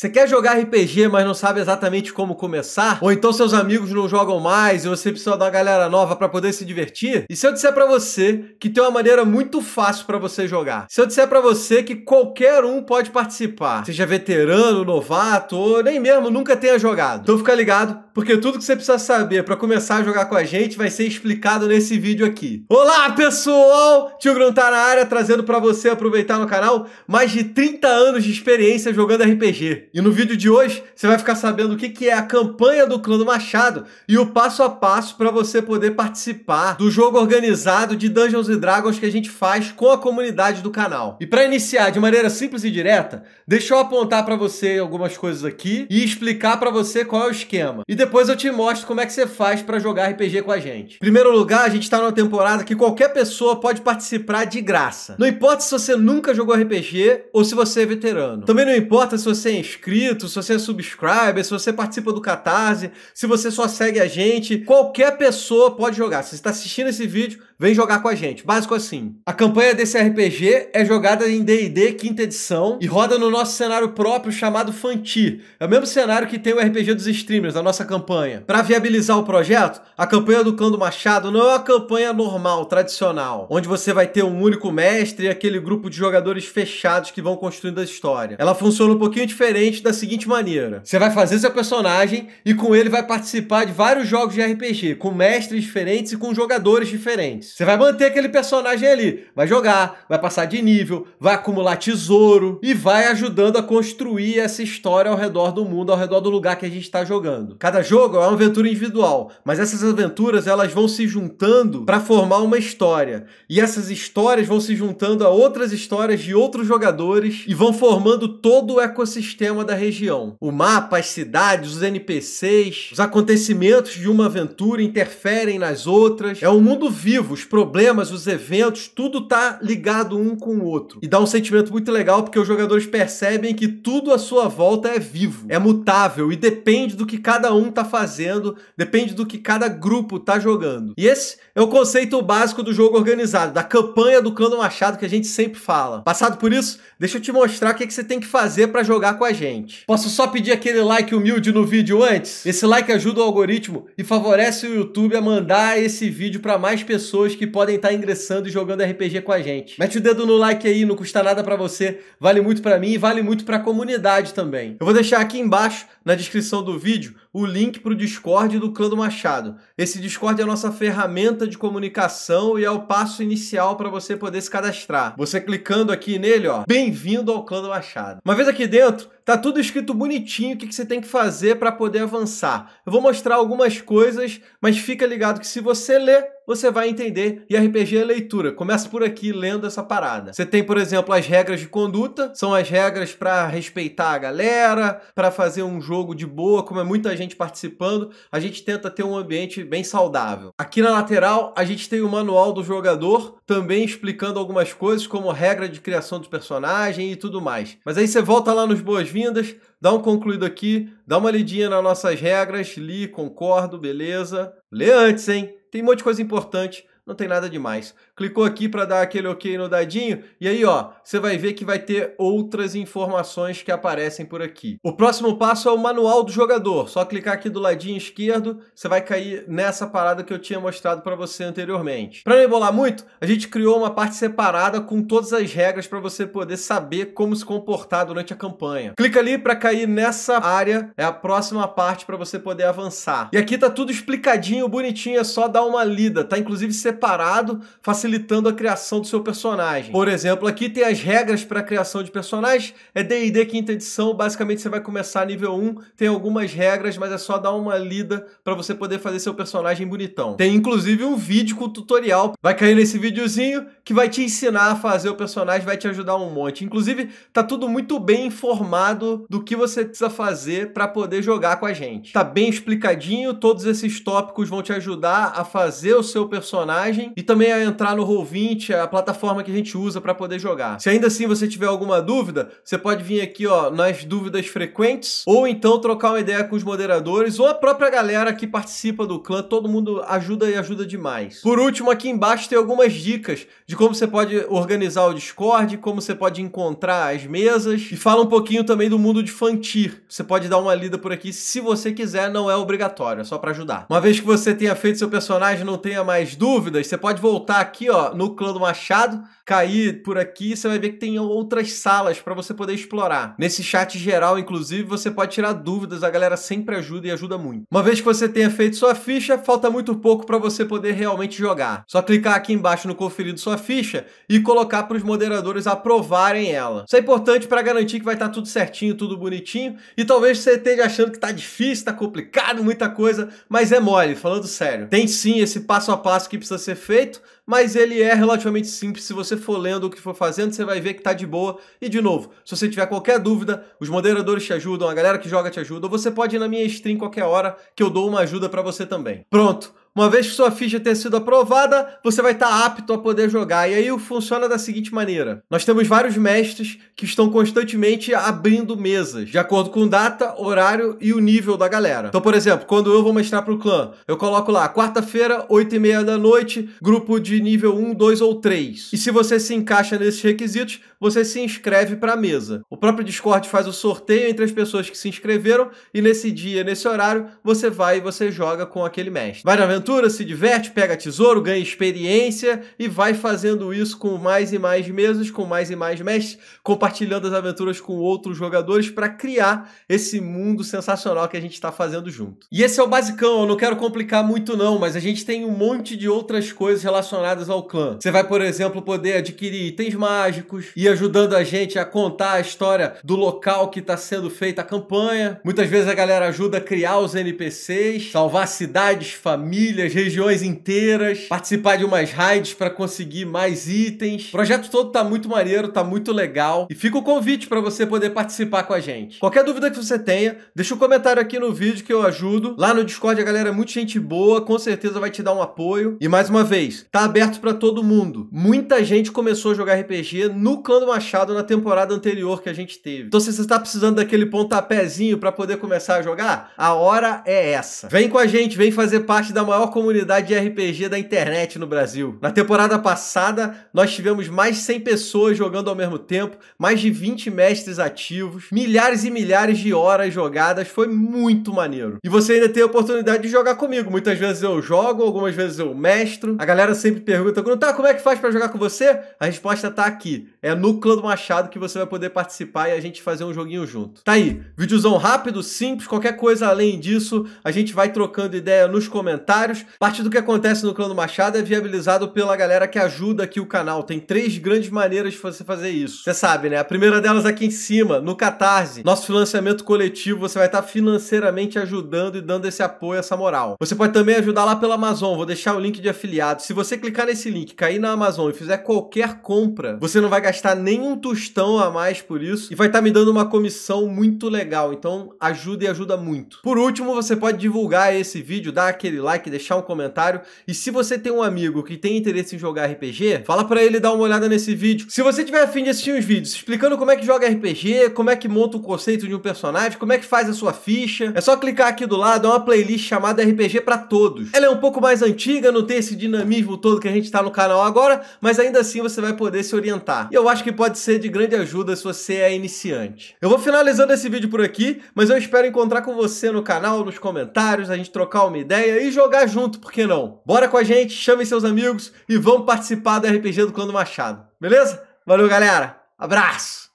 Você quer jogar RPG, mas não sabe exatamente como começar? Ou então seus amigos não jogam mais e você precisa de uma galera nova para poder se divertir? E se eu disser para você que tem uma maneira muito fácil para você jogar? Se eu disser para você que qualquer um pode participar, seja veterano, novato ou nem mesmo nunca tenha jogado. Então fica ligado, porque tudo que você precisa saber para começar a jogar com a gente vai ser explicado nesse vídeo aqui. Olá, pessoal! Tio Gruntar tá na área trazendo para você aproveitar no canal mais de 30 anos de experiência jogando RPG. E no vídeo de hoje você vai ficar sabendo o que é a campanha do clã do Machado e o passo a passo para você poder participar do jogo organizado de Dungeons Dragons que a gente faz com a comunidade do canal. E para iniciar de maneira simples e direta, deixa eu apontar para você algumas coisas aqui e explicar para você qual é o esquema. E depois eu te mostro como é que você faz para jogar RPG com a gente. Em primeiro lugar, a gente está numa temporada que qualquer pessoa pode participar de graça. Não importa se você nunca jogou RPG ou se você é veterano. Também não importa se você é inscrito inscrito, se você é subscriber, se você participa do Catarse, se você só segue a gente, qualquer pessoa pode jogar. Se você está assistindo esse vídeo, Vem jogar com a gente. Básico assim. A campanha desse RPG é jogada em D&D quinta edição e roda no nosso cenário próprio chamado Fanti. É o mesmo cenário que tem o RPG dos streamers, da nossa campanha. Para viabilizar o projeto, a campanha do Cando Machado não é uma campanha normal, tradicional, onde você vai ter um único mestre e aquele grupo de jogadores fechados que vão construindo a história. Ela funciona um pouquinho diferente da seguinte maneira. Você vai fazer seu personagem e com ele vai participar de vários jogos de RPG, com mestres diferentes e com jogadores diferentes isso. Você vai manter aquele personagem ali, vai jogar, vai passar de nível, vai acumular tesouro e vai ajudando a construir essa história ao redor do mundo, ao redor do lugar que a gente está jogando. Cada jogo é uma aventura individual, mas essas aventuras elas vão se juntando para formar uma história. E essas histórias vão se juntando a outras histórias de outros jogadores e vão formando todo o ecossistema da região. O mapa, as cidades, os NPCs, os acontecimentos de uma aventura interferem nas outras. É um mundo vivo, os problemas, os eventos, tudo tá ligado um com o outro. E dá um sentimento muito legal porque os jogadores percebem que tudo à sua volta é vivo, é mutável e depende do que cada um tá fazendo, depende do que cada grupo tá jogando. E esse é o conceito básico do jogo organizado, da campanha do Clã do Machado que a gente sempre fala. Passado por isso, deixa eu te mostrar o que, é que você tem que fazer para jogar com a gente. Posso só pedir aquele like humilde no vídeo antes? Esse like ajuda o algoritmo e favorece o YouTube a mandar esse vídeo para mais pessoas pessoas que podem estar ingressando e jogando RPG com a gente. Mete o dedo no like aí, não custa nada para você, vale muito para mim e vale muito para a comunidade também. Eu vou deixar aqui embaixo na descrição do vídeo o link para o Discord do Clã do Machado. Esse Discord é a nossa ferramenta de comunicação e é o passo inicial para você poder se cadastrar. Você clicando aqui nele, ó, bem-vindo ao Clã do Machado. Uma vez aqui dentro, tá tudo escrito bonitinho o que, que você tem que fazer para poder avançar. Eu vou mostrar algumas coisas, mas fica ligado que se você ler, você vai entender e RPG é leitura. Começa por aqui lendo essa parada. Você tem, por exemplo, as regras de conduta, são as regras para respeitar a galera, para fazer um jogo de boa, como é muita gente participando, a gente tenta ter um ambiente bem saudável. Aqui na lateral, a gente tem o manual do jogador, também explicando algumas coisas, como regra de criação dos personagens e tudo mais. Mas aí você volta lá nos boas-vindas, dá um concluído aqui, dá uma lidinha nas nossas regras, li, concordo, beleza. Lê antes, hein? Tem um monte de coisa importante, não tem nada demais clicou aqui para dar aquele ok no dadinho, e aí ó, você vai ver que vai ter outras informações que aparecem por aqui. O próximo passo é o manual do jogador, só clicar aqui do ladinho esquerdo, você vai cair nessa parada que eu tinha mostrado para você anteriormente. Para não embolar muito, a gente criou uma parte separada com todas as regras para você poder saber como se comportar durante a campanha. Clica ali para cair nessa área, é a próxima parte para você poder avançar. E aqui tá tudo explicadinho, bonitinho, é só dar uma lida, tá inclusive separado, facilita facilitando a criação do seu personagem. Por exemplo, aqui tem as regras para a criação de personagens. É D&D quinta edição, basicamente você vai começar nível 1, tem algumas regras, mas é só dar uma lida para você poder fazer seu personagem bonitão. Tem inclusive um vídeo com tutorial, vai cair nesse videozinho que vai te ensinar a fazer o personagem, vai te ajudar um monte. Inclusive, tá tudo muito bem informado do que você precisa fazer para poder jogar com a gente. Tá bem explicadinho, todos esses tópicos vão te ajudar a fazer o seu personagem e também a entrar no no Roll20, a plataforma que a gente usa para poder jogar. Se ainda assim você tiver alguma dúvida, você pode vir aqui ó, nas dúvidas frequentes, ou então trocar uma ideia com os moderadores, ou a própria galera que participa do clã, todo mundo ajuda e ajuda demais. Por último, aqui embaixo tem algumas dicas de como você pode organizar o Discord, como você pode encontrar as mesas, e fala um pouquinho também do mundo de Fantir. Você pode dar uma lida por aqui se você quiser, não é obrigatório, é só para ajudar. Uma vez que você tenha feito seu personagem não tenha mais dúvidas, você pode voltar aqui aqui, ó, no clã do Machado, cair por aqui, você vai ver que tem outras salas para você poder explorar. Nesse chat geral, inclusive, você pode tirar dúvidas, a galera sempre ajuda e ajuda muito. Uma vez que você tenha feito sua ficha, falta muito pouco para você poder realmente jogar. Só clicar aqui embaixo no conferir sua ficha e colocar para os moderadores aprovarem ela. Isso é importante para garantir que vai estar tá tudo certinho, tudo bonitinho, e talvez você esteja achando que tá difícil, tá complicado, muita coisa, mas é mole, falando sério. Tem sim esse passo a passo que precisa ser feito, mas ele é relativamente simples. Se você for lendo o que for fazendo, você vai ver que tá de boa. E de novo, se você tiver qualquer dúvida, os moderadores te ajudam, a galera que joga te ajuda, ou você pode ir na minha stream qualquer hora que eu dou uma ajuda para você também. Pronto. Uma vez que sua ficha tenha sido aprovada, você vai estar tá apto a poder jogar. E aí funciona da seguinte maneira: nós temos vários mestres que estão constantemente abrindo mesas, de acordo com data, horário e o nível da galera. Então, por exemplo, quando eu vou mestrar para o clã, eu coloco lá quarta-feira, 8 e meia da noite, grupo de nível 1, 2 ou 3. E se você se encaixa nesses requisitos, você se inscreve para a mesa. O próprio Discord faz o sorteio entre as pessoas que se inscreveram e nesse dia, nesse horário, você vai e você joga com aquele mestre. Vai tá na aventura, se diverte, pega tesouro, ganha experiência e vai fazendo isso com mais e mais mesas, com mais e mais mestres, compartilhando as aventuras com outros jogadores para criar esse mundo sensacional que a gente está fazendo junto. E esse é o basicão, eu não quero complicar muito não, mas a gente tem um monte de outras coisas relacionadas ao clã. Você vai, por exemplo, poder adquirir itens mágicos e ajudando a gente a contar a história do local que está sendo feita a campanha. Muitas vezes a galera ajuda a criar os NPCs, salvar cidades, famílias, ilhas, regiões inteiras, participar de umas raids para conseguir mais itens. O projeto todo tá muito maneiro, tá muito legal e fica o convite para você poder participar com a gente. Qualquer dúvida que você tenha, deixa um comentário aqui no vídeo que eu ajudo. Lá no Discord a galera é muito gente boa, com certeza vai te dar um apoio. E mais uma vez, tá aberto para todo mundo. Muita gente começou a jogar RPG no Clã do Machado na temporada anterior que a gente teve. Então se você está precisando daquele pontapézinho para poder começar a jogar, a hora é essa. Vem com a gente, vem fazer parte da maior maior comunidade de RPG da internet no Brasil. Na temporada passada, nós tivemos mais de 100 pessoas jogando ao mesmo tempo, mais de 20 mestres ativos, milhares e milhares de horas jogadas, foi muito maneiro. E você ainda tem a oportunidade de jogar comigo. Muitas vezes eu jogo, algumas vezes eu mestro. A galera sempre pergunta, tá, como é que faz para jogar com você? A resposta tá aqui. É no Clã do Machado que você vai poder participar e a gente fazer um joguinho junto. Tá aí, videozão rápido, simples, qualquer coisa além disso, a gente vai trocando ideia nos comentários comentários. Parte do que acontece no clã do Machado é viabilizado pela galera que ajuda aqui o canal. Tem três grandes maneiras de você fazer isso. Você sabe, né? A primeira delas aqui em cima, no Catarse, nosso financiamento coletivo, você vai estar financeiramente ajudando e dando esse apoio, essa moral. Você pode também ajudar lá pela Amazon, vou deixar o link de afiliado. Se você clicar nesse link, cair na Amazon e fizer qualquer compra, você não vai gastar nenhum tostão a mais por isso e vai estar me dando uma comissão muito legal. Então ajuda e ajuda muito. Por último, você pode divulgar esse vídeo, dar aquele like, deixar deixar um comentário. E se você tem um amigo que tem interesse em jogar RPG, fala para ele dar uma olhada nesse vídeo. Se você tiver afim de assistir uns vídeos explicando como é que joga RPG, como é que monta o conceito de um personagem, como é que faz a sua ficha, é só clicar aqui do lado, é uma playlist chamada RPG para todos. Ela é um pouco mais antiga, não tem esse dinamismo todo que a gente está no canal agora, mas ainda assim você vai poder se orientar. E eu acho que pode ser de grande ajuda se você é iniciante. Eu vou finalizando esse vídeo por aqui, mas eu espero encontrar com você no canal, nos comentários, a gente trocar uma ideia e jogar junto, por que não? Bora com a gente, chame seus amigos e vamos participar do RPG do Clã do Machado. Beleza? Valeu, galera. Abraço!